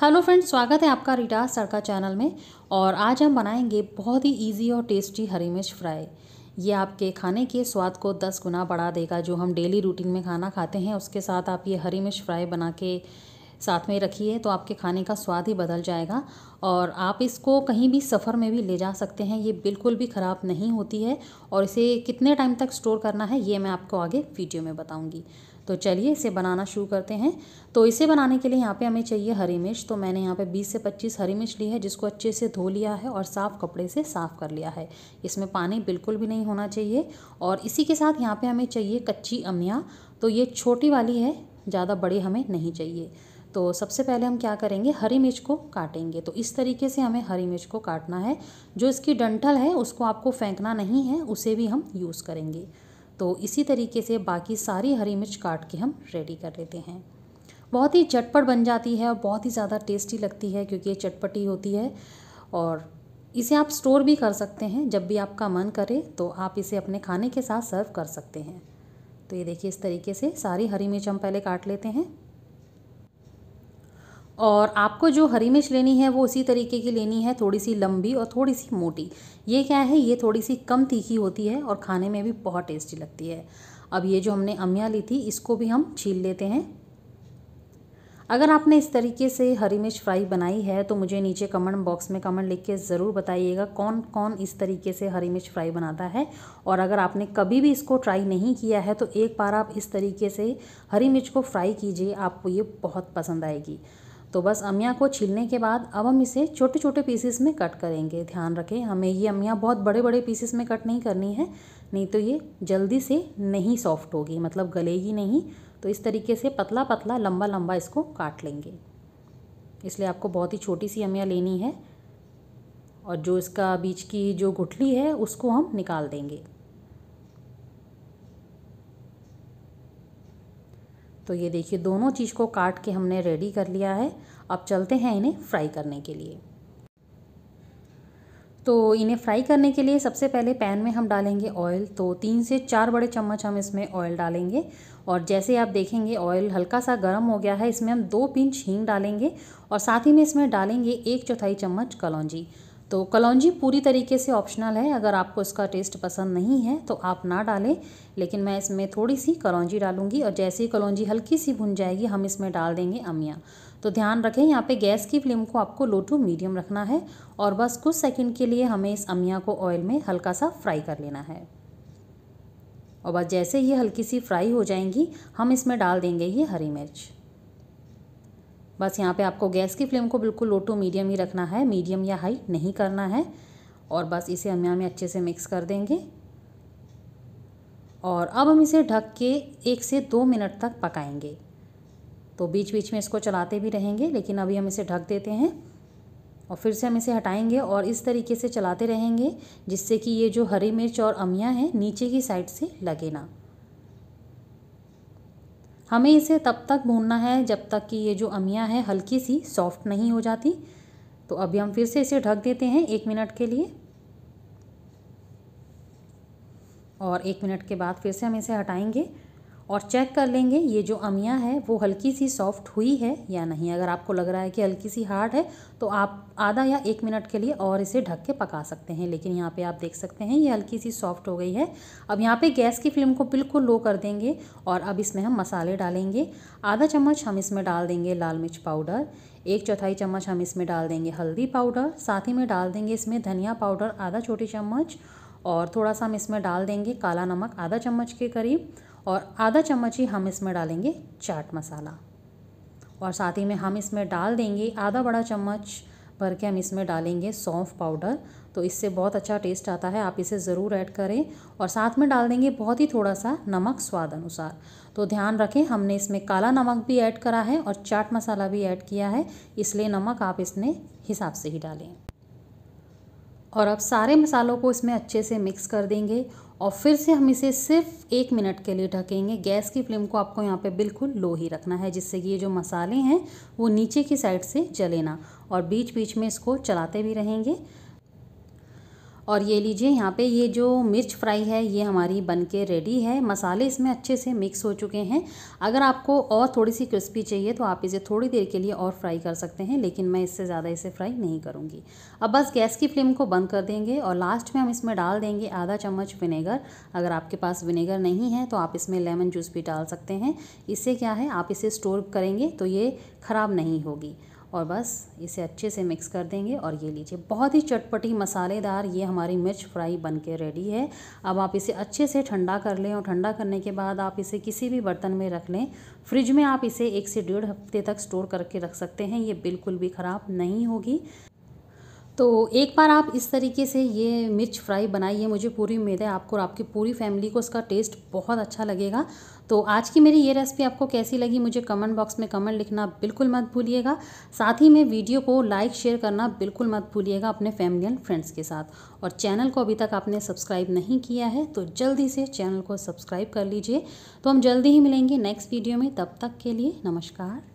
hello friends स्वागत है आपका रिटास सड़का चैनल में और आज हम बनाएंगे बहुत ही इजी और टेस्टी हरी मिर्च फ्राई ये आपके खाने के स्वाद को दस गुना बढ़ा देगा जो हम डेली रूटीन में खाना खाते हैं उसके साथ आप ये हरी मिर्च फ्राई बना के साथ में रखिए तो आपके खाने का स्वाद ही बदल जाएगा और आप इसको कहीं भी सफ़र में भी ले जा सकते हैं ये बिल्कुल भी ख़राब नहीं होती है और इसे कितने टाइम तक स्टोर करना है ये मैं आपको आगे वीडियो में बताऊँगी तो चलिए इसे बनाना शुरू करते हैं तो इसे बनाने के लिए यहाँ पे हमें चाहिए हरी मिर्च तो मैंने यहाँ पे 20 से 25 हरी मिर्च ली है जिसको अच्छे से धो लिया है और साफ़ कपड़े से साफ़ कर लिया है इसमें पानी बिल्कुल भी नहीं होना चाहिए और इसी के साथ यहाँ पर हमें चाहिए कच्ची अमिया तो ये छोटी वाली है ज़्यादा बड़ी हमें नहीं चाहिए तो सबसे पहले हम क्या करेंगे हरी मिर्च को काटेंगे तो इस तरीके से हमें हरी मिर्च को काटना है जो इसकी डंठल है उसको आपको फेंकना नहीं है उसे भी हम यूज़ करेंगे तो इसी तरीके से बाकी सारी हरी मिर्च काट के हम रेडी कर लेते हैं बहुत ही चटपट बन जाती है और बहुत ही ज़्यादा टेस्टी लगती है क्योंकि ये चटपटी होती है और इसे आप स्टोर भी कर सकते हैं जब भी आपका मन करे तो आप इसे अपने खाने के साथ सर्व कर सकते हैं तो ये देखिए इस तरीके से सारी हरी मिर्च हम पहले काट लेते हैं और आपको जो हरी मिर्च लेनी है वो उसी तरीके की लेनी है थोड़ी सी लंबी और थोड़ी सी मोटी ये क्या है ये थोड़ी सी कम तीखी होती है और खाने में भी बहुत टेस्टी लगती है अब ये जो हमने अमिया ली थी इसको भी हम छील लेते हैं अगर आपने इस तरीके से हरी मिर्च फ्राई बनाई है तो मुझे नीचे कमेंट बॉक्स में कमेंट लिख के ज़रूर बताइएगा कौन कौन इस तरीके से हरी मिर्च फ्राई बनाता है और अगर आपने कभी भी इसको ट्राई नहीं किया है तो एक बार आप इस तरीके से हरी मिर्च को फ्राई कीजिए आपको ये बहुत पसंद आएगी तो बस अमिया को छीलने के बाद अब हम इसे छोटे छोटे पीसेस में कट करेंगे ध्यान रखें हमें ये अमिया बहुत बड़े बड़े पीसेस में कट नहीं करनी है नहीं तो ये जल्दी से नहीं सॉफ्ट होगी मतलब गलेगी नहीं तो इस तरीके से पतला पतला लंबा लंबा इसको काट लेंगे इसलिए आपको बहुत ही छोटी सी अमिया लेनी है और जो इसका बीच की जो गुठली है उसको हम निकाल देंगे तो ये देखिए दोनों चीज़ को काट के हमने रेडी कर लिया है अब चलते हैं इन्हें फ्राई करने के लिए तो इन्हें फ्राई करने के लिए सबसे पहले पैन में हम डालेंगे ऑयल तो तीन से चार बड़े चम्मच हम इसमें ऑयल डालेंगे और जैसे आप देखेंगे ऑयल हल्का सा गर्म हो गया है इसमें हम दो पिंच हींग डालेंगे और साथ ही में इसमें डालेंगे एक चौथाई चम्मच कलौजी तो कलौंजी पूरी तरीके से ऑप्शनल है अगर आपको इसका टेस्ट पसंद नहीं है तो आप ना डालें लेकिन मैं इसमें थोड़ी सी कलौजी डालूंगी और जैसे ही कलौंजी हल्की सी भुन जाएगी हम इसमें डाल देंगे अमिया तो ध्यान रखें यहाँ पे गैस की फ्लेम को आपको लो टू मीडियम रखना है और बस कुछ सेकेंड के लिए हमें इस अमिया को ऑयल में हल्का सा फ्राई कर लेना है और बस जैसे ये हल्की सी फ्राई हो जाएंगी हम इसमें डाल देंगे ये हरी मिर्च बस यहाँ पे आपको गैस की फ्लेम को बिल्कुल लो टू मीडियम ही रखना है मीडियम या हाई नहीं करना है और बस इसे हम यहाँ में अच्छे से मिक्स कर देंगे और अब हम इसे ढक के एक से दो मिनट तक पकाएंगे तो बीच बीच में इसको चलाते भी रहेंगे लेकिन अभी हम इसे ढक देते हैं और फिर से हम इसे हटाएंगे और इस तरीके से चलाते रहेंगे जिससे कि ये जो हरी मिर्च और अमियाँ हैं नीचे की साइड से लगे ना हमें इसे तब तक भूनना है जब तक कि ये जो अमिया है हल्की सी सॉफ्ट नहीं हो जाती तो अभी हम फिर से इसे ढक देते हैं एक मिनट के लिए और एक मिनट के बाद फिर से हम इसे हटाएंगे और चेक कर लेंगे ये जो अमिया है वो हल्की सी सॉफ्ट हुई है या नहीं अगर आपको लग रहा है कि हल्की सी हार्ड है तो आप आधा या एक मिनट के लिए और इसे ढक के पका सकते हैं लेकिन यहाँ पे आप देख सकते हैं ये हल्की सी सॉफ्ट हो गई है अब यहाँ पे गैस की फ्लेम को बिल्कुल लो कर देंगे और अब इसमें हम मसाले डालेंगे आधा चम्मच हम इसमें डाल देंगे लाल मिर्च पाउडर एक चौथाई चम्मच हम इसमें डाल देंगे हल्दी पाउडर साथ ही में डाल देंगे इसमें धनिया पाउडर आधा छोटी चम्मच और थोड़ा सा हम इसमें डाल देंगे काला नमक आधा चम्मच के करीब और आधा चम्मच ही हम इसमें डालेंगे चाट मसाला और साथ ही में हम इसमें डाल देंगे आधा बड़ा चम्मच भर के हम इसमें डालेंगे सौंफ पाउडर तो इससे बहुत अच्छा टेस्ट आता है आप इसे ज़रूर ऐड करें और साथ में डाल देंगे बहुत ही थोड़ा सा नमक स्वाद अनुसार तो ध्यान रखें हमने इसमें काला नमक भी ऐड करा है और चाट मसाला भी ऐड किया है इसलिए नमक आप इसमें हिसाब से ही डालें और अब सारे मसालों को इसमें अच्छे से मिक्स कर देंगे और फिर से हम इसे सिर्फ एक मिनट के लिए ढकेंगे गैस की फ्लेम को आपको यहाँ पे बिल्कुल लो ही रखना है जिससे कि ये जो मसाले हैं वो नीचे की साइड से जले ना और बीच बीच में इसको चलाते भी रहेंगे और ये लीजिए यहाँ पे ये जो मिर्च फ्राई है ये हमारी बन के रेडी है मसाले इसमें अच्छे से मिक्स हो चुके हैं अगर आपको और थोड़ी सी क्रिस्पी चाहिए तो आप इसे थोड़ी देर के लिए और फ्राई कर सकते हैं लेकिन मैं इससे ज़्यादा इसे फ्राई नहीं करूँगी अब बस गैस की फ्लेम को बंद कर देंगे और लास्ट में हम इसमें डाल देंगे आधा चम्मच विनेगर अगर आपके पास विनेगर नहीं है तो आप इसमें लेमन जूस भी डाल सकते हैं इससे क्या है आप इसे स्टोर करेंगे तो ये ख़राब नहीं होगी और बस इसे अच्छे से मिक्स कर देंगे और ये लीजिए बहुत ही चटपटी मसालेदार ये हमारी मिर्च फ्राई बन के रेडी है अब आप इसे अच्छे से ठंडा कर लें और ठंडा करने के बाद आप इसे किसी भी बर्तन में रख लें फ्रिज में आप इसे एक से डेढ़ हफ्ते तक स्टोर करके रख सकते हैं ये बिल्कुल भी ख़राब नहीं होगी तो एक बार आप इस तरीके से ये मिर्च फ्राई बनाइए मुझे पूरी उम्मीद है आपको और आपकी पूरी फैमिली को इसका टेस्ट बहुत अच्छा लगेगा तो आज की मेरी ये रेसिपी आपको कैसी लगी मुझे कमेंट बॉक्स में कमेंट लिखना बिल्कुल मत भूलिएगा साथ ही में वीडियो को लाइक शेयर करना बिल्कुल मत भूलिएगा अपने फैमिली एंड फ्रेंड्स के साथ और चैनल को अभी तक आपने सब्सक्राइब नहीं किया है तो जल्दी से चैनल को सब्सक्राइब कर लीजिए तो हम जल्दी ही मिलेंगे नेक्स्ट वीडियो में तब तक के लिए नमस्कार